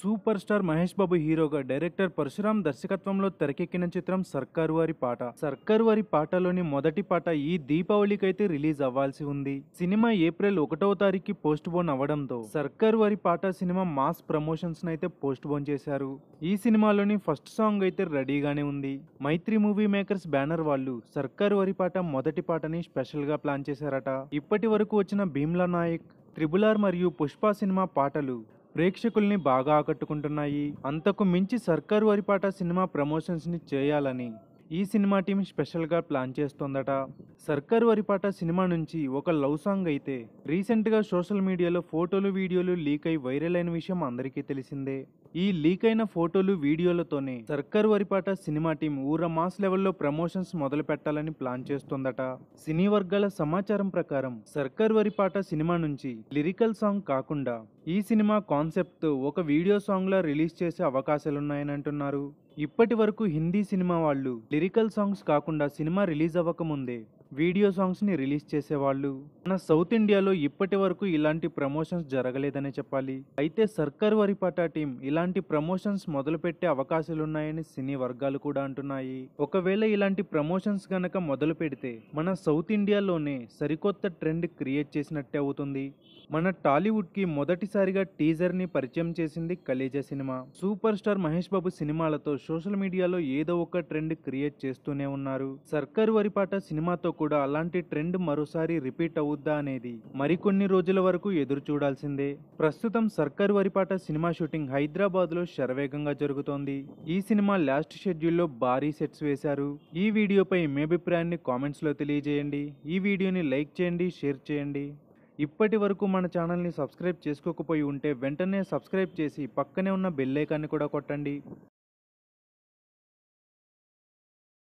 super star Mahesh బాబు హీరోగా director Parashuram దర్శకత్వంలో తెరకెక్కిన చిత్రం సర్కారు వారి పాట సర్కారు వారి పాటలోని మొదటి పాట ఈ అయితే రిలీజ్ అవ్వాల్సి ఉంది సినిమా ఏప్రిల్ ఒకటవ తారీఖు పోస్ట్ పోన్ అవ్వడంతో Sarkaru Vaari Paata cinema mass promotions అయితే పోస్ట్ పోన్ చేశారు ఈ సినిమాలోని ఫస్ట్ సాంగ్ అయితే రెడీగానే ఉంది మైత్రి మూవీ మేకర్స్ బ్యానర్ వాళ్ళు సర్కారు వారి పాట మొదటి పాటని స్పెషల్గా ప్లాన్ చేశారట ఇప్పటి వరకు వచ్చిన భీమ్లా నాయక్ త్రిబులార్ మరియు పుష్ప సినిమా పాటలు ప్రేక్షకుల్ని బాగా ఆకట్టుకుంటున్నాయి అంతకు మించి సర్కారు వరిపాట సినిమా ప్రమోషన్స్ని చేయాలని ఈ సినిమా టీం స్పెషల్గా ప్లాన్ చేస్తోందట సర్కారు వరిపాట సినిమా నుంచి ఒక లవ్ సాంగ్ అయితే రీసెంట్గా సోషల్ మీడియాలో ఫోటోలు వీడియోలు లీక్ అయి వైరల్ అయిన విషయం అందరికీ తెలిసిందే ఈ లీక్ అయిన ఫోటోలు వీడియోలతోనే సర్కారు వరిపాట సినిమా టీం ఊర మాస్ లెవెల్లో ప్రమోషన్స్ మొదలు పెట్టాలని ప్లాన్ చేస్తోందట సినీ వర్గాల సమాచారం ప్రకారం సర్కారు వరిపాట సినిమా నుంచి లిరికల్ సాంగ్ కాకుండా ఈ సినిమా కాన్సెప్ట్ ఒక వీడియో సాంగ్లా రిలీజ్ చేసే అవకాశాలున్నాయని అంటున్నారు ఇప్పటి వరకు హిందీ సినిమా వాళ్ళు లిరికల్ సాంగ్స్ కాకుండా సినిమా రిలీజ్ అవ్వకముందే వీడియో సాంగ్స్ని రిలీజ్ చేసేవాళ్ళు మన సౌత్ ఇండియాలో ఇప్పటి వరకు ఇలాంటి ప్రమోషన్స్ జరగలేదనే చెప్పాలి అయితే సర్కార్ వరిపాటా టీం ఇలాంటి ప్రమోషన్స్ మొదలుపెట్టే అవకాశాలున్నాయని సినీ వర్గాలు కూడా అంటున్నాయి ఒకవేళ ఇలాంటి ప్రమోషన్స్ గనక మొదలు పెడితే మన సౌత్ ఇండియాలోనే సరికొత్త ట్రెండ్ క్రియేట్ చేసినట్టే అవుతుంది మన టాలీవుడ్కి మొదటిసారి మొదటిసారిగా టీజర్ని పరిచయం చేసింది కలేజ cinema super star Mahesh Babu సినిమాలతో సోషల్ మీడియాలో ఏదో ఒక ట్రెండ్ క్రియేట్ చేస్తూనే ఉన్నారు సర్కారు వరిపాట సినిమాతో కూడా అలాంటి ట్రెండ్ మరోసారి రిపీట్ అవుద్దా అనేది మరికొన్ని రోజుల వరకు ఎదురు చూడాల్సిందే ప్రస్తుతం సర్కారు వరిపాట సినిమా షూటింగ్ హైదరాబాద్లో శరవేగంగా జరుగుతోంది ఈ సినిమా లాస్ట్ షెడ్యూల్లో భారీ సెట్స్ వేశారు ఈ వీడియోపై మీ అభిప్రాయాన్ని కామెంట్స్లో తెలియజేయండి ఈ వీడియోని లైక్ చేయండి షేర్ చేయండి ఇప్పటి వరకు మన ఛానల్ని సబ్స్క్రైబ్ చేసుకోకపోయి ఉంటే వెంటనే సబ్స్క్రైబ్ చేసి పక్కనే ఉన్న బెల్లైకాన్ని కూడా కొట్టండి